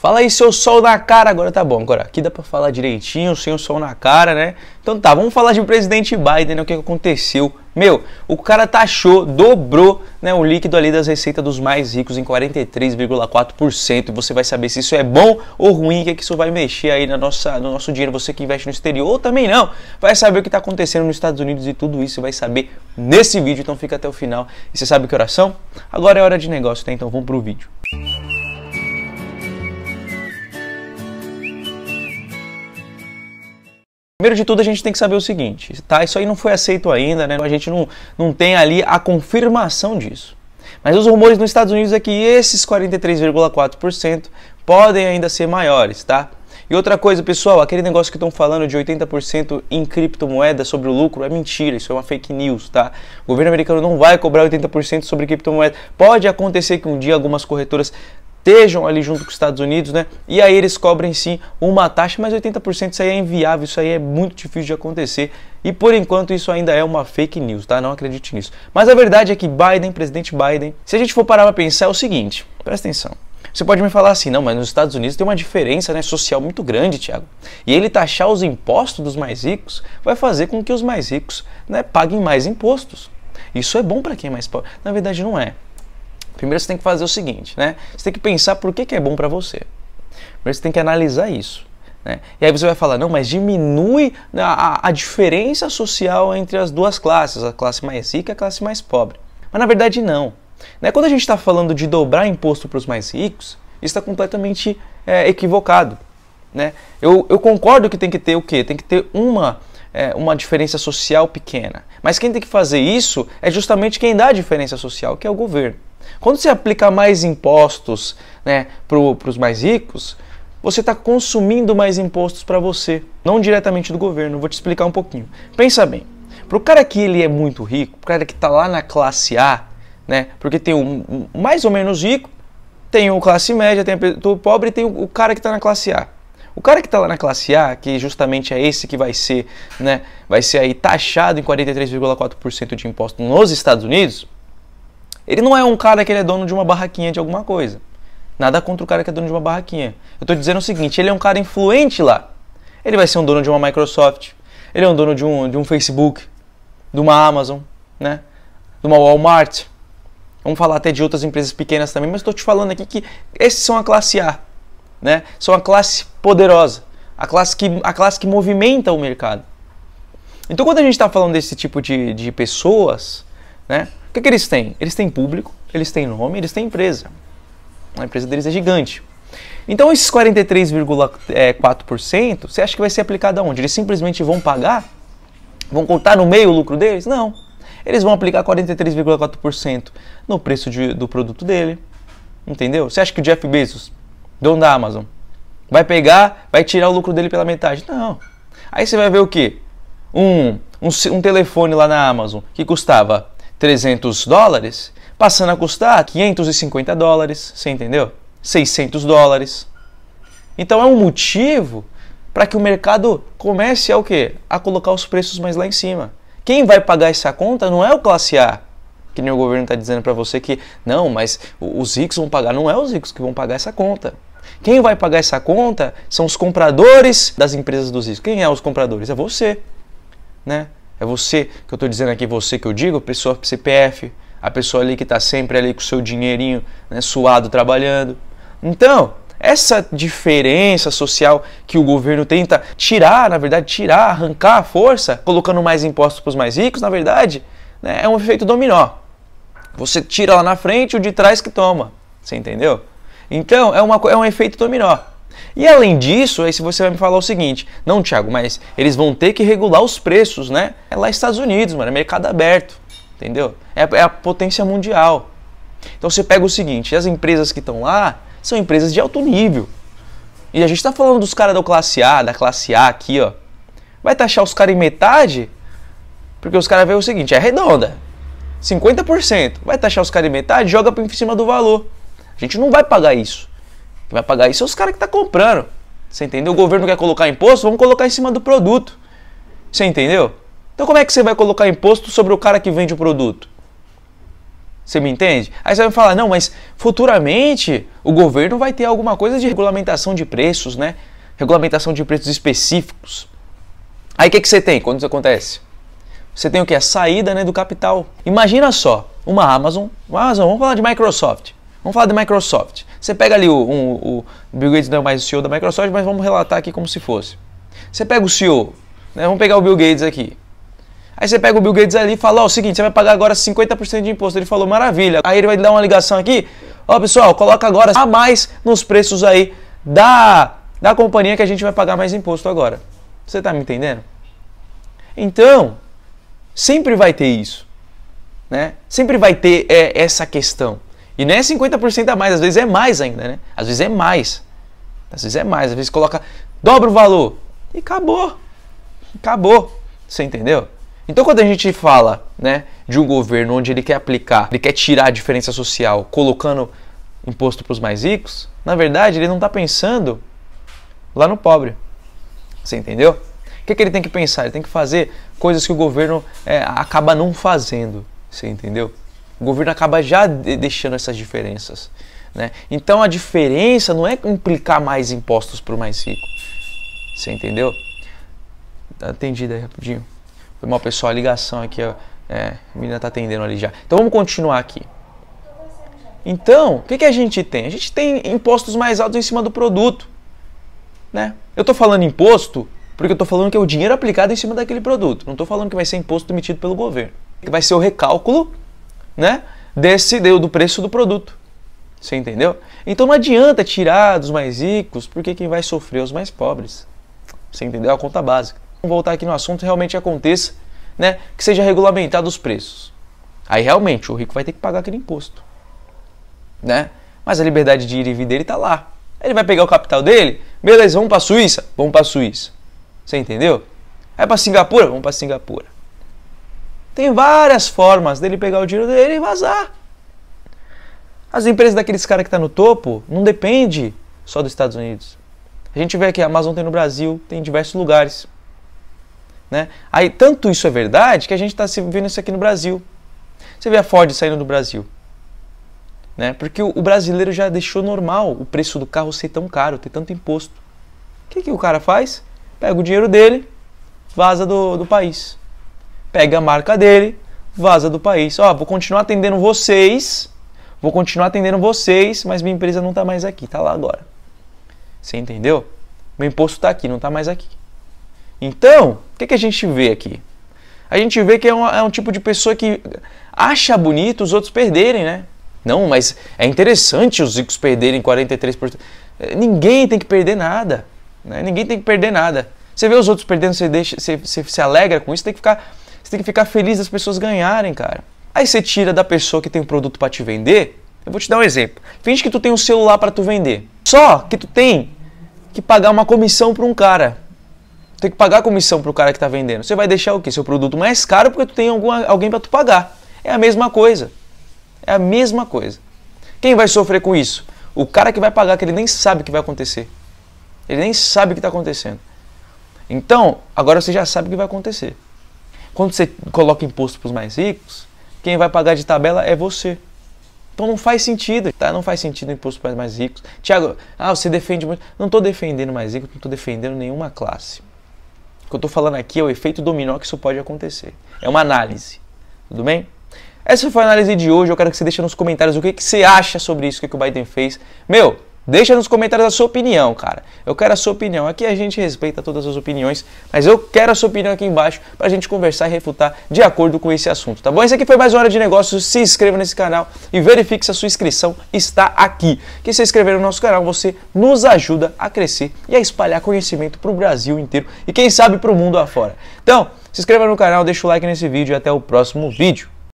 Fala aí, seu sol na cara. Agora tá bom, agora aqui dá pra falar direitinho, sem o sol na cara, né? Então tá, vamos falar de presidente Biden, né? O que aconteceu? Meu, o cara taxou, dobrou né, o líquido ali das receitas dos mais ricos em 43,4%. E você vai saber se isso é bom ou ruim, que é que isso vai mexer aí na nossa, no nosso dinheiro, você que investe no exterior ou também não. Vai saber o que está acontecendo nos Estados Unidos e tudo isso, vai saber nesse vídeo. Então fica até o final. E você sabe que oração? Agora é hora de negócio, tá? Então vamos pro vídeo. Música Primeiro de tudo, a gente tem que saber o seguinte, tá? Isso aí não foi aceito ainda, né? A gente não, não tem ali a confirmação disso. Mas os rumores nos Estados Unidos é que esses 43,4% podem ainda ser maiores, tá? E outra coisa, pessoal, aquele negócio que estão falando de 80% em criptomoeda sobre o lucro é mentira, isso é uma fake news, tá? O governo americano não vai cobrar 80% sobre criptomoeda. Pode acontecer que um dia algumas corretoras estejam ali junto com os Estados Unidos, né? E aí eles cobrem sim uma taxa, mas 80% isso aí é inviável, isso aí é muito difícil de acontecer. E por enquanto isso ainda é uma fake news, tá? Não acredite nisso. Mas a verdade é que Biden, presidente Biden, se a gente for parar para pensar é o seguinte, presta atenção. Você pode me falar assim, não, mas nos Estados Unidos tem uma diferença né, social muito grande, Tiago. E ele taxar os impostos dos mais ricos vai fazer com que os mais ricos né, paguem mais impostos. Isso é bom para quem é mais pobre. Na verdade, não é. Primeiro você tem que fazer o seguinte, né? Você tem que pensar por que, que é bom para você. Primeiro você tem que analisar isso. Né? E aí você vai falar, não, mas diminui a, a diferença social entre as duas classes, a classe mais rica e a classe mais pobre. Mas na verdade não. Né? Quando a gente está falando de dobrar imposto para os mais ricos, isso está completamente é, equivocado. Né? Eu, eu, concordo que tem que ter o quê? Tem que ter uma, é, uma diferença social pequena. Mas quem tem que fazer isso é justamente quem dá a diferença social, que é o governo. Quando você aplica mais impostos né, para os mais ricos, você está consumindo mais impostos para você, não diretamente do governo. Vou te explicar um pouquinho. Pensa bem, para o cara que ele é muito rico, para o cara que está lá na classe A, né, porque tem o mais ou menos rico, tem o classe média, tem o pobre e tem o cara que está na classe A. O cara que está lá na classe A, que justamente é esse que vai ser, né, vai ser aí taxado em 43,4% de imposto nos Estados Unidos, ele não é um cara que ele é dono de uma barraquinha de alguma coisa. Nada contra o cara que é dono de uma barraquinha. Eu estou dizendo o seguinte, ele é um cara influente lá. Ele vai ser um dono de uma Microsoft, ele é um dono de um, de um Facebook, de uma Amazon, né? De uma Walmart. Vamos falar até de outras empresas pequenas também, mas estou te falando aqui que esses são a classe A, né? São a classe poderosa, a classe que, a classe que movimenta o mercado. Então, quando a gente está falando desse tipo de, de pessoas, né? O que, que eles têm? Eles têm público, eles têm nome, eles têm empresa. A empresa deles é gigante. Então esses 43,4%, você acha que vai ser aplicado aonde? Eles simplesmente vão pagar? Vão contar no meio o lucro deles? Não. Eles vão aplicar 43,4% no preço de, do produto dele. Entendeu? Você acha que o Jeff Bezos, dono da Amazon, vai pegar, vai tirar o lucro dele pela metade? Não. Aí você vai ver o quê? Um, um, um telefone lá na Amazon que custava 300 dólares, passando a custar 550 dólares, você entendeu? 600 dólares. Então é um motivo para que o mercado comece a o quê? A colocar os preços mais lá em cima. Quem vai pagar essa conta não é o classe A, que nem o governo está dizendo para você que não, mas os ricos vão pagar. Não é os ricos que vão pagar essa conta. Quem vai pagar essa conta são os compradores das empresas dos ricos. Quem é os compradores? É você, né? É você que eu estou dizendo aqui, você que eu digo, a pessoa CPF, a pessoa ali que está sempre ali com o seu dinheirinho né, suado trabalhando. Então, essa diferença social que o governo tenta tirar, na verdade, tirar, arrancar a força, colocando mais impostos para os mais ricos, na verdade, né, é um efeito dominó. Você tira lá na frente, o de trás que toma. Você entendeu? Então, é, uma, é um efeito dominó. E além disso, aí se você vai me falar o seguinte, não, Thiago, mas eles vão ter que regular os preços, né? É lá nos Estados Unidos, mano, é mercado aberto, entendeu? É, é a potência mundial. Então você pega o seguinte, as empresas que estão lá são empresas de alto nível. E a gente tá falando dos caras da classe A, da classe A aqui, ó. Vai taxar os caras em metade? Porque os caras veem o seguinte, é redonda. 50%. Vai taxar os caras em metade, joga em cima do valor. A gente não vai pagar isso vai pagar isso é os caras que estão tá comprando. Você entendeu? O governo quer colocar imposto, vamos colocar em cima do produto. Você entendeu? Então como é que você vai colocar imposto sobre o cara que vende o produto? Você me entende? Aí você vai falar, não, mas futuramente o governo vai ter alguma coisa de regulamentação de preços, né? Regulamentação de preços específicos. Aí o que, que você tem quando isso acontece? Você tem o que? A saída né, do capital. Imagina só, uma Amazon, uma Amazon, vamos falar de Microsoft. Vamos falar de Microsoft. Você pega ali o, um, o Bill Gates não é mais o CEO da Microsoft, mas vamos relatar aqui como se fosse. Você pega o CEO, né? vamos pegar o Bill Gates aqui. Aí você pega o Bill Gates ali e fala, ó, oh, o seguinte, você vai pagar agora 50% de imposto. Ele falou, maravilha. Aí ele vai dar uma ligação aqui, ó oh, pessoal, coloca agora a mais nos preços aí da, da companhia que a gente vai pagar mais imposto agora. Você tá me entendendo? Então, sempre vai ter isso. Né? Sempre vai ter é, essa questão. E não é 50% a mais, às vezes é mais ainda, né? Às vezes é mais. Às vezes é mais, às vezes coloca, dobra o valor. E acabou. Acabou. Você entendeu? Então quando a gente fala, né, de um governo onde ele quer aplicar, ele quer tirar a diferença social, colocando imposto para os mais ricos, na verdade ele não está pensando lá no pobre. Você entendeu? O que, que, ele tem que pensar? Ele tem que fazer coisas que o governo é, acaba não fazendo. Você entendeu? O governo acaba já deixando essas diferenças. Né? Então a diferença não é implicar mais impostos para o mais rico. Você entendeu? Atendido aí rapidinho. Foi mal pessoal, a ligação aqui, ó. É, a menina tá atendendo ali já. Então vamos continuar aqui. Então, o que, que a gente tem? A gente tem impostos mais altos em cima do produto. Né? Eu estou falando imposto porque eu estou falando que é o dinheiro aplicado em cima daquele produto. Não estou falando que vai ser imposto emitido pelo governo. Vai ser o recálculo né, desse do preço do produto. Você entendeu? Então não adianta tirar dos mais ricos, porque quem vai sofrer é os mais pobres. Você entendeu? É a conta básica. Vamos voltar aqui no assunto, realmente aconteça, né, que seja regulamentado os preços. Aí realmente o rico vai ter que pagar aquele imposto, né? Mas a liberdade de ir e vir dele tá lá. Ele vai pegar o capital dele, beleza, vamos para Suíça, vamos para Suíça. Você entendeu? É para Singapura, vamos para Singapura. Tem várias formas dele pegar o dinheiro dele e vazar. As empresas daqueles caras que está no topo não depende só dos Estados Unidos. A gente vê que a Amazon tem no Brasil, tem em diversos lugares. Né? Aí, tanto isso é verdade que a gente está vendo isso aqui no Brasil. Você vê a Ford saindo do Brasil. Né? Porque o brasileiro já deixou normal o preço do carro ser tão caro, ter tanto imposto. O que, que o cara faz? Pega o dinheiro dele, vaza do, do país pega a marca dele, vaza do país. Ó, oh, vou continuar atendendo vocês, vou continuar atendendo vocês, mas minha empresa não está mais aqui, está lá agora. Você entendeu? Meu imposto está aqui, não está mais aqui. Então, o que, que a gente vê aqui? A gente vê que é um, é um tipo de pessoa que acha bonito os outros perderem, né? Não, mas é interessante os ricos perderem 43%. Ninguém tem que perder nada. Né? Ninguém tem que perder nada. Você vê os outros perdendo, você, deixa, você, você se alegra com isso, tem que ficar você tem que ficar feliz das pessoas ganharem, cara. Aí você tira da pessoa que tem um produto para te vender. Eu vou te dar um exemplo. Finge que tu tem um celular para tu vender. Só que tu tem que pagar uma comissão para um cara. Tu tem que pagar a comissão para o cara que está vendendo. Você vai deixar o quê? Seu produto mais caro porque tu tem alguma, alguém para tu pagar. É a mesma coisa. É a mesma coisa. Quem vai sofrer com isso? O cara que vai pagar, que ele nem sabe o que vai acontecer. Ele nem sabe o que está acontecendo. Então, agora você já sabe o que vai acontecer. Quando você coloca imposto para os mais ricos, quem vai pagar de tabela é você. Então não faz sentido, tá? Não faz sentido o imposto para os mais ricos. Tiago, ah, você defende muito. Não estou defendendo mais ricos, não estou defendendo nenhuma classe. O que eu estou falando aqui é o efeito dominó que isso pode acontecer. É uma análise, tudo bem? Essa foi a análise de hoje. Eu quero que você deixe nos comentários o que, que você acha sobre isso, o que, que o Biden fez. Meu, Deixa nos comentários a sua opinião, cara. Eu quero a sua opinião. Aqui a gente respeita todas as opiniões, mas eu quero a sua opinião aqui embaixo para a gente conversar e refutar de acordo com esse assunto, tá bom? Esse aqui foi mais uma hora de negócios. Se inscreva nesse canal e verifique se a sua inscrição está aqui. Que se inscrever no nosso canal, você nos ajuda a crescer e a espalhar conhecimento para o Brasil inteiro e quem sabe para o mundo afora. Então, se inscreva no canal, deixa o like nesse vídeo e até o próximo vídeo.